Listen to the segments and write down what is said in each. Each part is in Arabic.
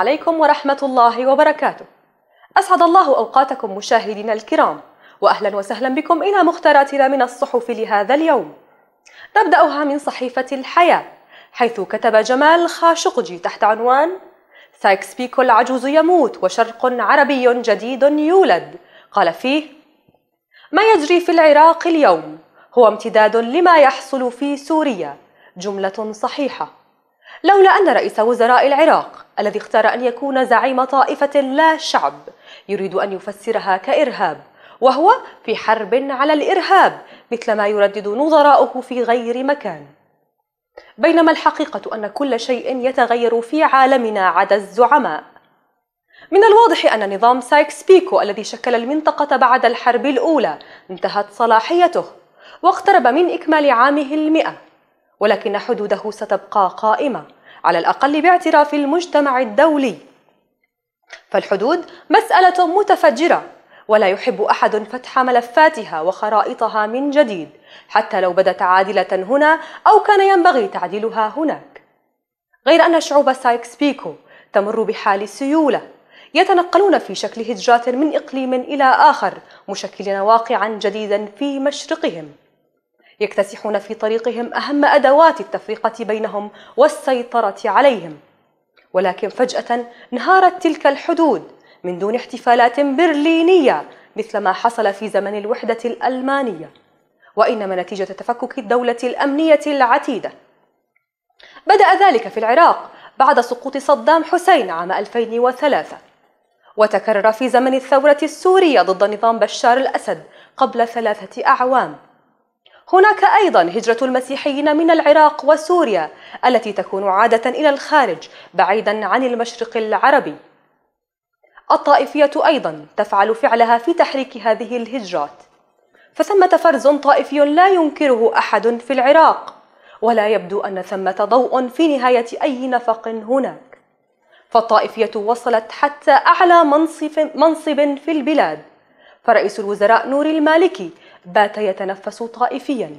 عليكم ورحمة الله وبركاته أسعد الله أوقاتكم مشاهدينا الكرام وأهلا وسهلا بكم إلى مختاراتنا من الصحف لهذا اليوم نبدأها من صحيفة الحياة حيث كتب جمال خاشقجي تحت عنوان سايكس بيكو العجوز يموت وشرق عربي جديد يولد قال فيه ما يجري في العراق اليوم هو امتداد لما يحصل في سوريا جملة صحيحة لولا أن رئيس وزراء العراق الذي اختار أن يكون زعيم طائفة لا شعب يريد أن يفسرها كإرهاب وهو في حرب على الإرهاب مثل ما يردد نظراؤه في غير مكان بينما الحقيقة أن كل شيء يتغير في عالمنا عدا الزعماء من الواضح أن نظام سايكس بيكو الذي شكل المنطقة بعد الحرب الأولى انتهت صلاحيته واقترب من إكمال عامه المئة ولكن حدوده ستبقى قائمة على الأقل باعتراف المجتمع الدولي فالحدود مسألة متفجرة ولا يحب أحد فتح ملفاتها وخرائطها من جديد حتى لو بدت عادلة هنا أو كان ينبغي تعديلها هناك غير أن شعوب سايكس بيكو تمر بحال سيولة يتنقلون في شكل هجرات من إقليم إلى آخر مشكلين واقعا جديدا في مشرقهم يكتسحون في طريقهم أهم أدوات التفرقة بينهم والسيطرة عليهم ولكن فجأة انهارت تلك الحدود من دون احتفالات برلينية مثل ما حصل في زمن الوحدة الألمانية وإنما نتيجة تفكك الدولة الأمنية العتيدة بدأ ذلك في العراق بعد سقوط صدام حسين عام 2003 وتكرر في زمن الثورة السورية ضد نظام بشار الأسد قبل ثلاثة أعوام هناك أيضا هجرة المسيحيين من العراق وسوريا التي تكون عادة إلى الخارج بعيدا عن المشرق العربي الطائفية أيضا تفعل فعلها في تحريك هذه الهجرات فثمة فرز طائفي لا ينكره أحد في العراق ولا يبدو أن ثمة ضوء في نهاية أي نفق هناك فالطائفية وصلت حتى أعلى منصب, منصب في البلاد فرئيس الوزراء نور المالكي بات يتنفس طائفيا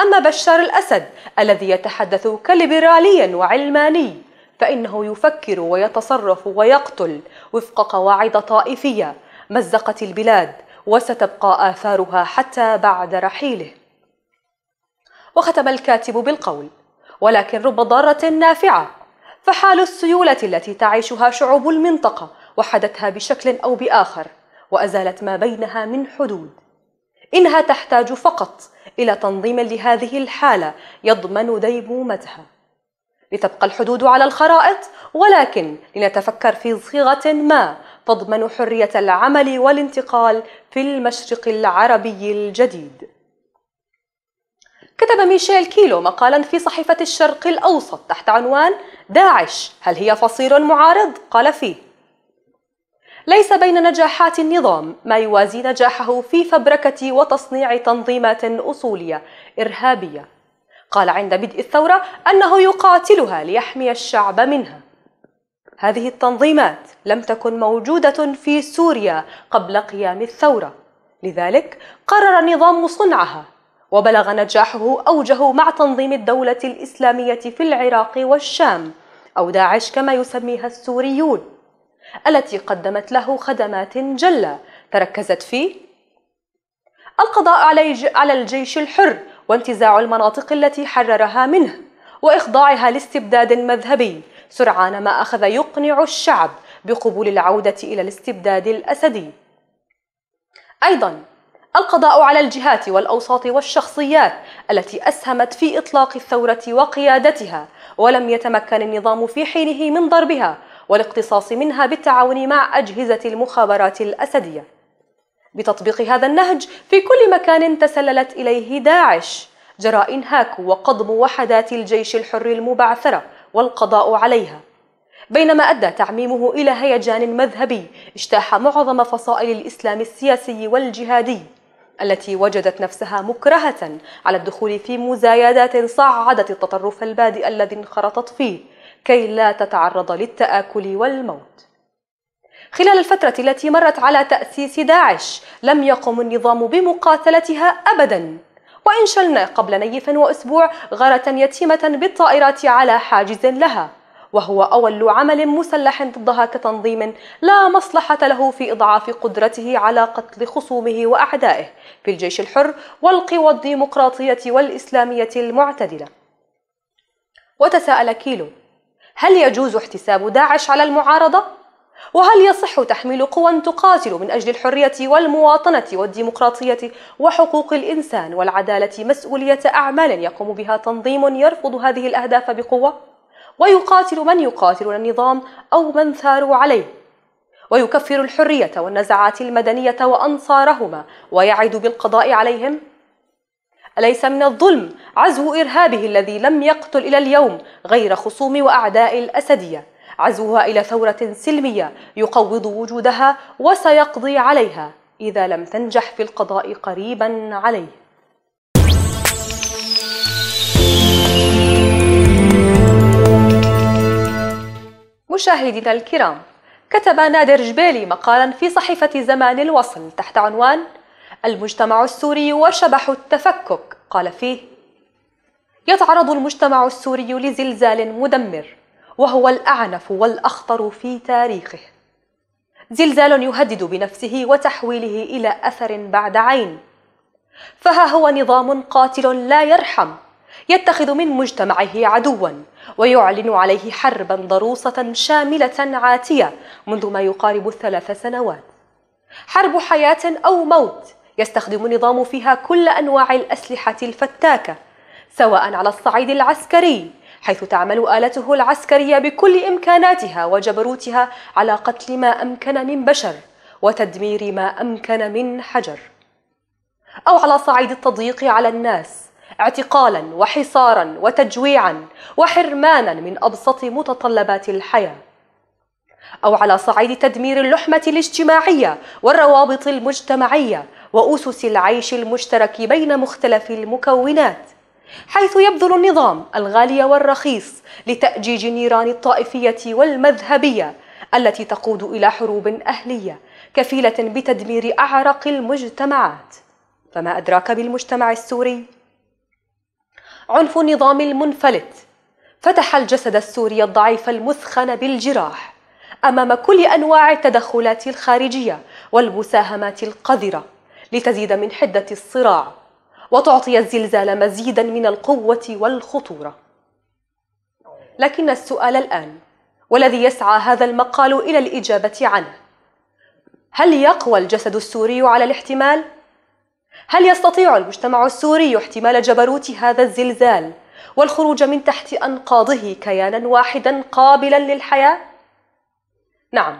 أما بشار الأسد الذي يتحدث كليبرالي وعلماني فإنه يفكر ويتصرف ويقتل وفق قواعد طائفية مزقت البلاد وستبقى آثارها حتى بعد رحيله وختم الكاتب بالقول ولكن رب ضارة نافعة فحال السيولة التي تعيشها شعوب المنطقة وحدتها بشكل أو بآخر وأزالت ما بينها من حدود إنها تحتاج فقط إلى تنظيم لهذه الحالة يضمن ديمومتها لتبقى الحدود على الخرائط ولكن لنتفكر في صيغة ما تضمن حرية العمل والانتقال في المشرق العربي الجديد. كتب ميشيل كيلو مقالا في صحيفة الشرق الأوسط تحت عنوان داعش هل هي فصيل معارض؟ قال فيه ليس بين نجاحات النظام ما يوازي نجاحه في فبركة وتصنيع تنظيمات أصولية إرهابية قال عند بدء الثورة أنه يقاتلها ليحمي الشعب منها هذه التنظيمات لم تكن موجودة في سوريا قبل قيام الثورة لذلك قرر النظام صنعها وبلغ نجاحه أوجه مع تنظيم الدولة الإسلامية في العراق والشام أو داعش كما يسميها السوريون التي قدمت له خدمات جلة تركزت في القضاء على الجيش الحر وانتزاع المناطق التي حررها منه وإخضاعها لاستبداد مذهبي سرعان ما أخذ يقنع الشعب بقبول العودة إلى الاستبداد الأسدي أيضا القضاء على الجهات والأوساط والشخصيات التي أسهمت في إطلاق الثورة وقيادتها ولم يتمكن النظام في حينه من ضربها والاقتصاص منها بالتعاون مع أجهزة المخابرات الأسدية بتطبيق هذا النهج في كل مكان تسللت إليه داعش جرى إنهاك وقضم وحدات الجيش الحر المبعثرة والقضاء عليها بينما أدى تعميمه إلى هيجان مذهبي اجتاح معظم فصائل الإسلام السياسي والجهادي التي وجدت نفسها مكرهة على الدخول في مزايدات صعدت التطرف البادئ الذي انخرطت فيه كي لا تتعرض للتآكل والموت. خلال الفترة التي مرت على تأسيس داعش لم يقم النظام بمقاتلتها أبدا وإن شلنا قبل نيف وأسبوع غارة يتيمة بالطائرات على حاجز لها وهو أول عمل مسلح ضدها كتنظيم لا مصلحة له في إضعاف قدرته على قتل خصومه وأعدائه في الجيش الحر والقوى الديمقراطية والإسلامية المعتدلة وتساءل كيلو هل يجوز احتساب داعش على المعارضة؟ وهل يصح تحميل قوى تقاتل من أجل الحرية والمواطنة والديمقراطية وحقوق الإنسان والعدالة مسؤولية أعمال يقوم بها تنظيم يرفض هذه الأهداف بقوة؟ ويقاتل من يقاتل النظام أو من ثاروا عليه ويكفر الحرية والنزعات المدنية وأنصارهما ويعد بالقضاء عليهم؟ أليس من الظلم عزو إرهابه الذي لم يقتل إلى اليوم غير خصوم وأعداء الأسدية عزوها إلى ثورة سلمية يقوض وجودها وسيقضي عليها إذا لم تنجح في القضاء قريبا عليه مشاهدينا الكرام كتب نادر جبالي مقالا في صحيفة زمان الوصل تحت عنوان المجتمع السوري وشبح التفكك قال فيه يتعرض المجتمع السوري لزلزال مدمر وهو الاعنف والاخطر في تاريخه زلزال يهدد بنفسه وتحويله الى اثر بعد عين فها هو نظام قاتل لا يرحم يتخذ من مجتمعه عدوا ويعلن عليه حربا ضروسه شامله عاتيه منذ ما يقارب الثلاث سنوات حرب حياه او موت يستخدم النظام فيها كل أنواع الأسلحة الفتاكة سواء على الصعيد العسكري حيث تعمل آلته العسكرية بكل إمكاناتها وجبروتها على قتل ما أمكن من بشر وتدمير ما أمكن من حجر أو على صعيد التضييق على الناس اعتقالا وحصارا وتجويعا وحرمانا من أبسط متطلبات الحياة أو على صعيد تدمير اللحمة الاجتماعية والروابط المجتمعية وأسس العيش المشترك بين مختلف المكونات حيث يبذل النظام الغالي والرخيص لتأجيج النيران الطائفية والمذهبية التي تقود إلى حروب أهلية كفيلة بتدمير أعرق المجتمعات فما أدراك بالمجتمع السوري؟ عنف النظام المنفلت فتح الجسد السوري الضعيف المثخن بالجراح امام كل انواع التدخلات الخارجيه والمساهمات القذره لتزيد من حدة الصراع وتعطي الزلزال مزيدا من القوة والخطورة لكن السؤال الآن والذي يسعى هذا المقال إلى الإجابة عنه هل يقوى الجسد السوري على الاحتمال؟ هل يستطيع المجتمع السوري احتمال جبروت هذا الزلزال والخروج من تحت أنقاضه كيانا واحدا قابلا للحياة؟ نعم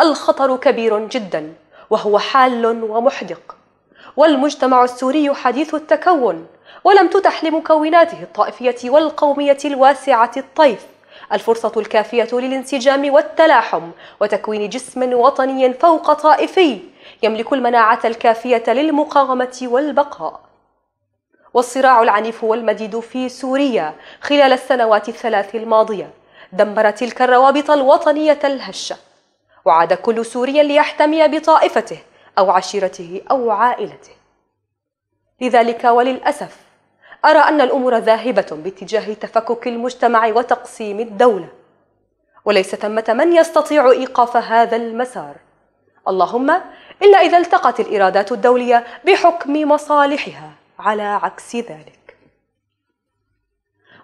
الخطر كبير جدا وهو حال ومحدق والمجتمع السوري حديث التكون ولم تتح لمكوناته الطائفيه والقوميه الواسعه الطيف الفرصه الكافيه للانسجام والتلاحم وتكوين جسم وطني فوق طائفي يملك المناعه الكافيه للمقاومه والبقاء والصراع العنيف والمديد في سوريا خلال السنوات الثلاث الماضيه دمر تلك الروابط الوطنيه الهشه وعاد كل سوري ليحتمي بطائفته أو عشيرته أو عائلته لذلك وللأسف أرى أن الأمور ذاهبة باتجاه تفكك المجتمع وتقسيم الدولة وليس ثمة من يستطيع إيقاف هذا المسار اللهم إلا إذا التقت الإرادات الدولية بحكم مصالحها على عكس ذلك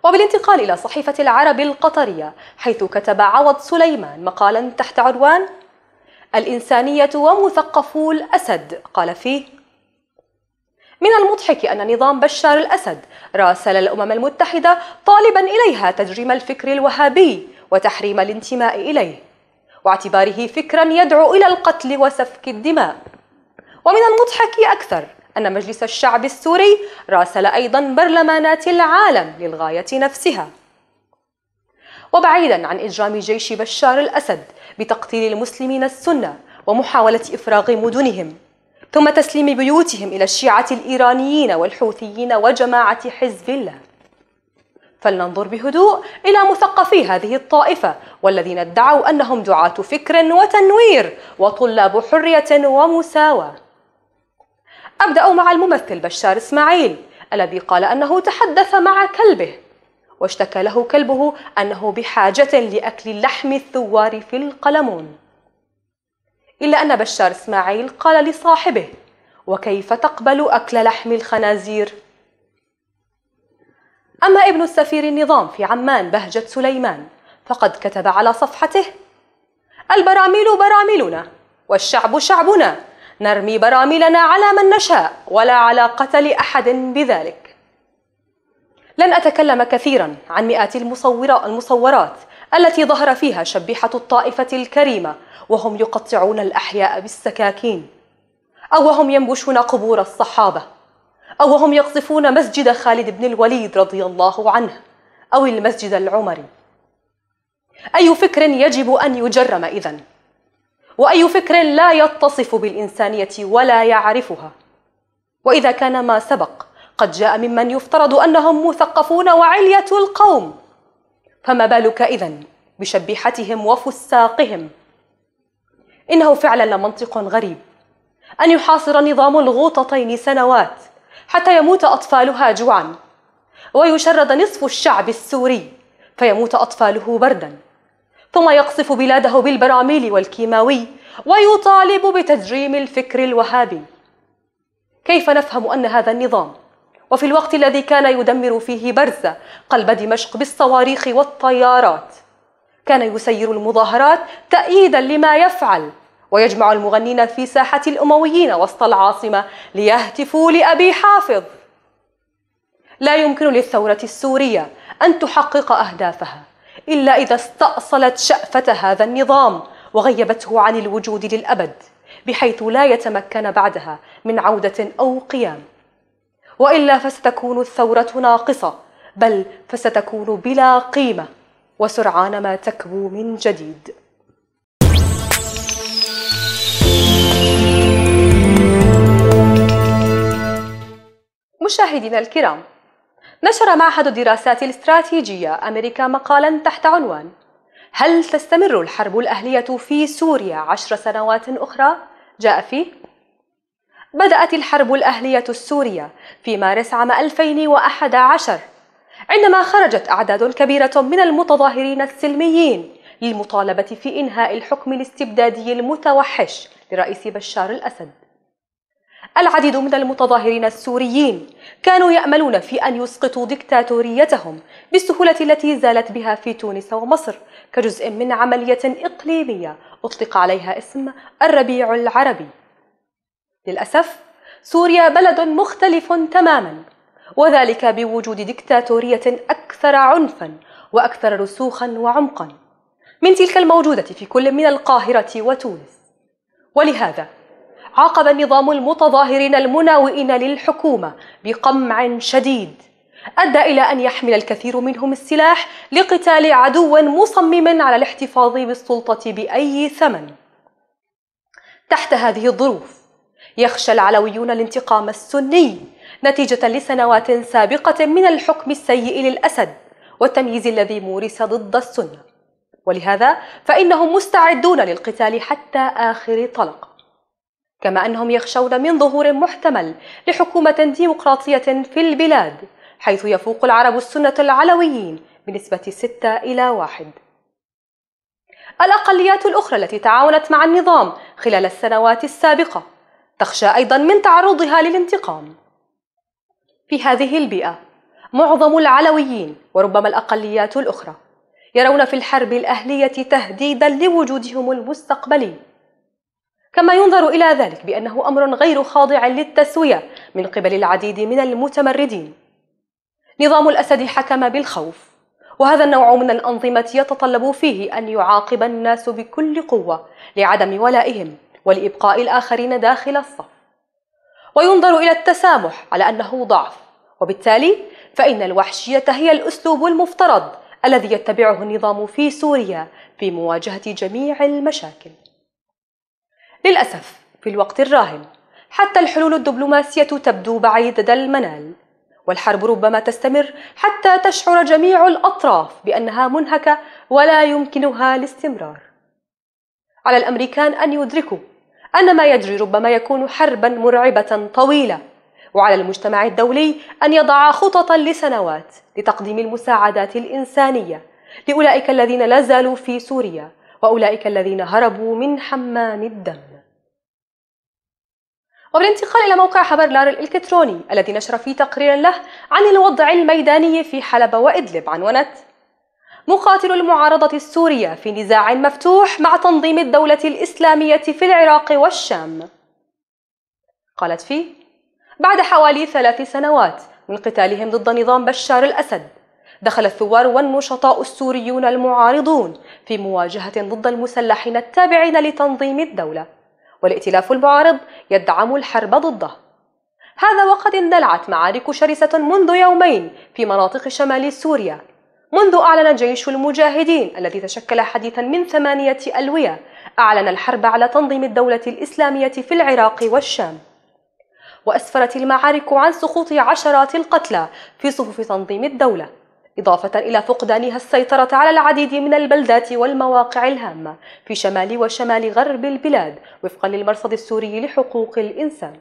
وبالانتقال إلى صحيفة العرب القطرية حيث كتب عوض سليمان مقالا تحت عنوان الإنسانية ومثقفو الأسد قال فيه من المضحك أن نظام بشار الأسد راسل الأمم المتحدة طالبا إليها تجريم الفكر الوهابي وتحريم الانتماء إليه واعتباره فكرا يدعو إلى القتل وسفك الدماء ومن المضحك أكثر أن مجلس الشعب السوري راسل أيضا برلمانات العالم للغاية نفسها وبعيدا عن إجرام جيش بشار الأسد بتقتيل المسلمين السنة ومحاولة إفراغ مدنهم ثم تسليم بيوتهم إلى الشيعة الإيرانيين والحوثيين وجماعة حزب الله فلننظر بهدوء إلى مثقفي هذه الطائفة والذين ادعوا أنهم دعاة فكر وتنوير وطلاب حرية ومساواة أبدأ مع الممثل بشار إسماعيل الذي قال أنه تحدث مع كلبه واشتكى له كلبه أنه بحاجة لأكل لحم الثوار في القلمون إلا أن بشار إسماعيل قال لصاحبه وكيف تقبل أكل لحم الخنازير؟ أما ابن السفير النظام في عمان بهجة سليمان فقد كتب على صفحته البراميل براميلنا والشعب شعبنا نرمي براميلنا على من نشاء ولا علاقة لأحد بذلك لن أتكلم كثيرا عن مئات المصورة المصورات التي ظهر فيها شبيحة الطائفة الكريمة وهم يقطعون الأحياء بالسكاكين أو وهم ينبشون قبور الصحابة أو وهم يقصفون مسجد خالد بن الوليد رضي الله عنه أو المسجد العمري أي فكر يجب أن يجرم إذن؟ واي فكر لا يتصف بالانسانيه ولا يعرفها واذا كان ما سبق قد جاء ممن يفترض انهم مثقفون وعليه القوم فما بالك اذا بشبيحتهم وفساقهم انه فعلا لمنطق غريب ان يحاصر نظام الغوطتين سنوات حتى يموت اطفالها جوعا ويشرد نصف الشعب السوري فيموت اطفاله بردا ثم يقصف بلاده بالبراميل والكيماوي ويطالب بتجريم الفكر الوهابي كيف نفهم ان هذا النظام وفي الوقت الذي كان يدمر فيه برزه قلب دمشق بالصواريخ والطيارات كان يسير المظاهرات تأييدا لما يفعل ويجمع المغنين في ساحة الأمويين وسط العاصمة ليهتفوا لأبي حافظ لا يمكن للثورة السورية أن تحقق أهدافها إلا إذا استأصلت شأفة هذا النظام وغيبته عن الوجود للأبد بحيث لا يتمكن بعدها من عودة أو قيام وإلا فستكون الثورة ناقصة بل فستكون بلا قيمة وسرعان ما تكبو من جديد مشاهدينا الكرام نشر معهد الدراسات الاستراتيجية أمريكا مقالا تحت عنوان هل تستمر الحرب الأهلية في سوريا عشر سنوات أخرى؟ جاء فيه بدأت الحرب الأهلية السورية في مارس عام 2011 عندما خرجت أعداد كبيرة من المتظاهرين السلميين للمطالبة في إنهاء الحكم الاستبدادي المتوحش لرئيس بشار الأسد العديد من المتظاهرين السوريين كانوا يأملون في أن يسقطوا دكتاتوريتهم بالسهولة التي زالت بها في تونس ومصر كجزء من عملية إقليمية أطلق عليها اسم الربيع العربي للأسف سوريا بلد مختلف تماما وذلك بوجود دكتاتورية أكثر عنفا وأكثر رسوخا وعمقا من تلك الموجودة في كل من القاهرة وتونس ولهذا عاقب نظام المتظاهرين المناوئين للحكومة بقمع شديد أدى إلى أن يحمل الكثير منهم السلاح لقتال عدو مصمم على الاحتفاظ بالسلطة بأي ثمن تحت هذه الظروف يخشى العلويون الانتقام السني نتيجة لسنوات سابقة من الحكم السيء للأسد والتمييز الذي مورس ضد السنة ولهذا فإنهم مستعدون للقتال حتى آخر طلقة كما أنهم يخشون من ظهور محتمل لحكومة ديمقراطية في البلاد حيث يفوق العرب السنة العلويين بنسبة 6 إلى 1 الأقليات الأخرى التي تعاونت مع النظام خلال السنوات السابقة تخشى أيضا من تعرضها للانتقام في هذه البيئة معظم العلويين وربما الأقليات الأخرى يرون في الحرب الأهلية تهديدا لوجودهم المستقبلي كما ينظر إلى ذلك بأنه أمر غير خاضع للتسوية من قبل العديد من المتمردين نظام الأسد حكم بالخوف وهذا النوع من الأنظمة يتطلب فيه أن يعاقب الناس بكل قوة لعدم ولائهم ولإبقاء الآخرين داخل الصف وينظر إلى التسامح على أنه ضعف وبالتالي فإن الوحشية هي الأسلوب المفترض الذي يتبعه النظام في سوريا في مواجهة جميع المشاكل للأسف في الوقت الراهن حتى الحلول الدبلوماسية تبدو بعيدة المنال والحرب ربما تستمر حتى تشعر جميع الأطراف بأنها منهكة ولا يمكنها الاستمرار على الأمريكان أن يدركوا أن ما يجري ربما يكون حربا مرعبة طويلة وعلى المجتمع الدولي أن يضع خططا لسنوات لتقديم المساعدات الإنسانية لأولئك الذين لا زالوا في سوريا وأولئك الذين هربوا من حمام الدم وبالانتقال إلى موقع خبر لار الإلكتروني الذي نشر فيه تقريرا له عن الوضع الميداني في حلب وإدلب عنونت مقاتل المعارضة السورية في نزاع مفتوح مع تنظيم الدولة الإسلامية في العراق والشام قالت فيه بعد حوالي ثلاث سنوات من قتالهم ضد نظام بشار الأسد دخل الثوار والنشطاء السوريون المعارضون في مواجهة ضد المسلحين التابعين لتنظيم الدولة والائتلاف المعارض يدعم الحرب ضده هذا وقد اندلعت معارك شرسة منذ يومين في مناطق شمال سوريا منذ أعلن جيش المجاهدين الذي تشكل حديثا من ثمانية ألوية أعلن الحرب على تنظيم الدولة الإسلامية في العراق والشام وأسفرت المعارك عن سقوط عشرات القتلى في صفوف تنظيم الدولة إضافة إلى فقدانها السيطرة على العديد من البلدات والمواقع الهامة في شمال وشمال غرب البلاد وفقا للمرصد السوري لحقوق الإنسان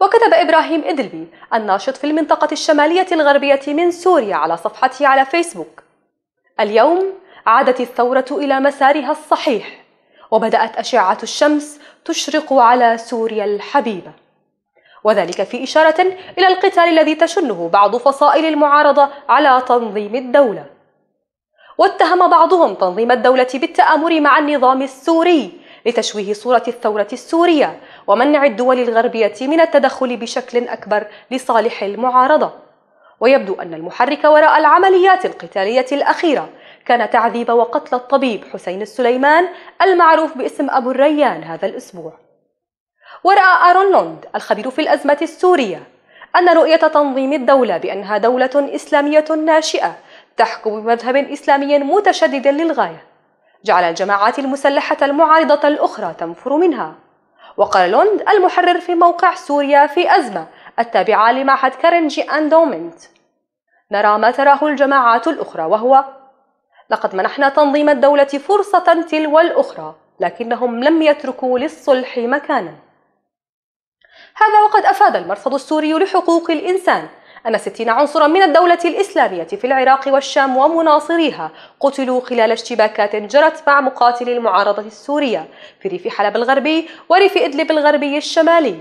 وكتب إبراهيم إدلبي الناشط في المنطقة الشمالية الغربية من سوريا على صفحته على فيسبوك اليوم عادت الثورة إلى مسارها الصحيح وبدأت أشعة الشمس تشرق على سوريا الحبيبة وذلك في إشارة إلى القتال الذي تشنه بعض فصائل المعارضة على تنظيم الدولة. واتهم بعضهم تنظيم الدولة بالتآمر مع النظام السوري لتشويه صورة الثورة السورية ومنع الدول الغربية من التدخل بشكل أكبر لصالح المعارضة. ويبدو أن المحرك وراء العمليات القتالية الأخيرة كان تعذيب وقتل الطبيب حسين السليمان المعروف باسم أبو الريان هذا الأسبوع. ورأى آرون لوند الخبير في الأزمة السورية أن رؤية تنظيم الدولة بأنها دولة إسلامية ناشئة تحكم بمذهب إسلامي متشدد للغاية جعل الجماعات المسلحة المعارضة الأخرى تنفر منها وقال لوند المحرر في موقع سوريا في أزمة التابعة لمعهد كارنجي أندومنت نرى ما تراه الجماعات الأخرى وهو لقد منحنا تنظيم الدولة فرصة تلو الأخرى لكنهم لم يتركوا للصلح مكانا هذا وقد أفاد المرصد السوري لحقوق الإنسان أن 60 عنصرا من الدولة الإسلامية في العراق والشام ومناصريها قتلوا خلال اشتباكات جرت مع مقاتلي المعارضة السورية في ريف حلب الغربي وريف إدلب الغربي الشمالي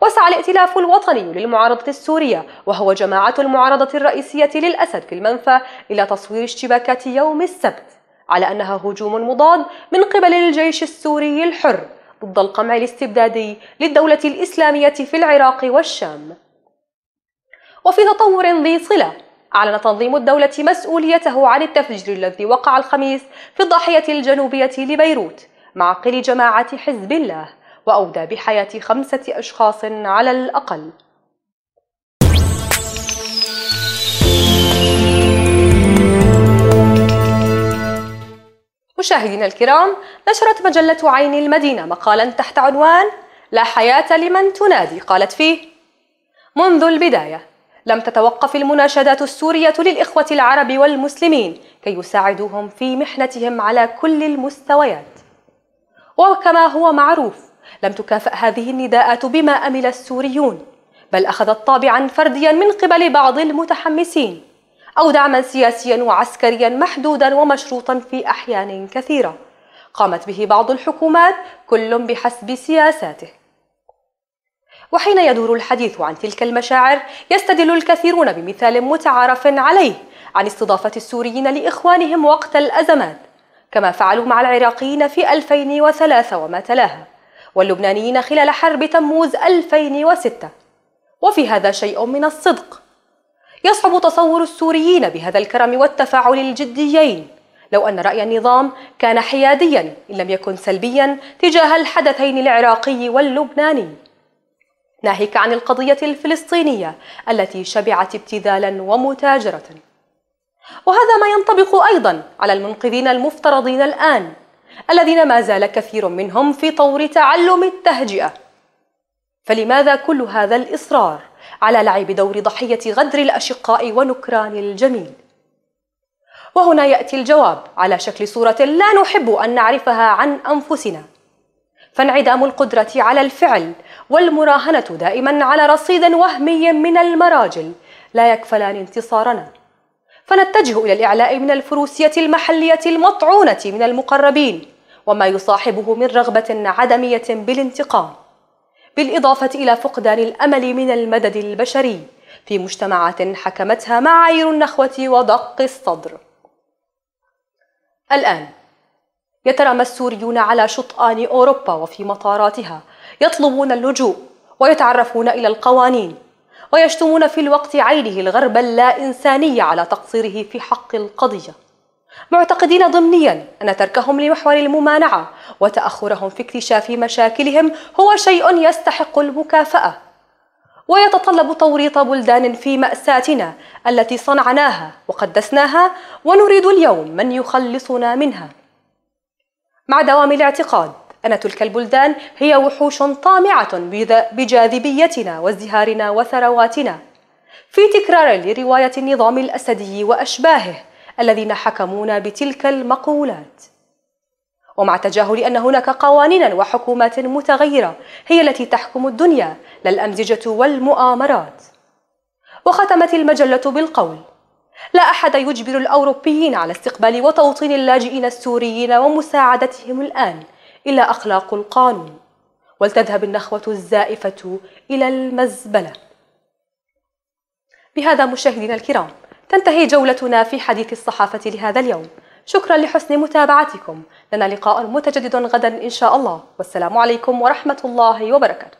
وسعى الائتلاف الوطني للمعارضة السورية وهو جماعة المعارضة الرئيسية للأسد في المنفى إلى تصوير اشتباكات يوم السبت على أنها هجوم مضاد من قبل الجيش السوري الحر ضد القمع الاستبدادي للدولة الإسلامية في العراق والشام وفي تطور ذي صلة أعلن تنظيم الدولة مسؤوليته عن التفجير الذي وقع الخميس في الضاحية الجنوبية لبيروت معقل جماعة حزب الله وأودى بحياة خمسة أشخاص على الأقل مشاهدينا الكرام نشرت مجلة عين المدينة مقالا تحت عنوان لا حياة لمن تنادي قالت فيه منذ البداية لم تتوقف المناشدات السورية للإخوة العرب والمسلمين كي يساعدوهم في محنتهم على كل المستويات وكما هو معروف لم تكافأ هذه النداءات بما أمل السوريون بل أخذت طابعا فرديا من قبل بعض المتحمسين أو دعما سياسيا وعسكريا محدودا ومشروطا في أحيان كثيرة قامت به بعض الحكومات كل بحسب سياساته وحين يدور الحديث عن تلك المشاعر يستدل الكثيرون بمثال متعارف عليه عن استضافة السوريين لإخوانهم وقت الأزمات كما فعلوا مع العراقيين في 2003 وما تلاها واللبنانيين خلال حرب تموز 2006 وفي هذا شيء من الصدق يصعب تصور السوريين بهذا الكرم والتفاعل الجديين لو أن رأي النظام كان حياديا إن لم يكن سلبيا تجاه الحدثين العراقي واللبناني ناهيك عن القضية الفلسطينية التي شبعت ابتذالا ومتاجرة وهذا ما ينطبق أيضا على المنقذين المفترضين الآن الذين ما زال كثير منهم في طور تعلم التهجئة فلماذا كل هذا الإصرار؟ على لعب دور ضحية غدر الأشقاء ونكران الجميل وهنا يأتي الجواب على شكل صورة لا نحب أن نعرفها عن أنفسنا فانعدام القدرة على الفعل والمراهنة دائما على رصيد وهمي من المراجل لا يكفلان انتصارنا فنتجه إلى الإعلاء من الفروسية المحلية المطعونة من المقربين وما يصاحبه من رغبة عدمية بالانتقام بالإضافة إلى فقدان الأمل من المدد البشري في مجتمعات حكمتها معايير النخوة ودق الصدر. الآن يترمى السوريون على شطآن أوروبا وفي مطاراتها يطلبون اللجوء ويتعرفون إلى القوانين ويشتمون في الوقت عينه الغرب اللا إنساني على تقصيره في حق القضية معتقدين ضمنيا أن تركهم لمحور الممانعة وتأخرهم في اكتشاف مشاكلهم هو شيء يستحق المكافأة ويتطلب توريط بلدان في مأساتنا التي صنعناها وقدسناها ونريد اليوم من يخلصنا منها مع دوام الاعتقاد أن تلك البلدان هي وحوش طامعة بجاذبيتنا وازدهارنا وثرواتنا في تكرار لرواية النظام الأسدي وأشباهه الذين حكمونا بتلك المقولات ومع تجاهل أن هناك قوانين وحكومات متغيرة هي التي تحكم الدنيا لا الأمزجة والمؤامرات وختمت المجلة بالقول لا أحد يجبر الأوروبيين على استقبال وتوطين اللاجئين السوريين ومساعدتهم الآن إلا أخلاق القانون ولتذهب النخوة الزائفة إلى المزبلة بهذا مشاهدينا الكرام تنتهي جولتنا في حديث الصحافة لهذا اليوم شكرا لحسن متابعتكم لنا لقاء متجدد غدا إن شاء الله والسلام عليكم ورحمة الله وبركاته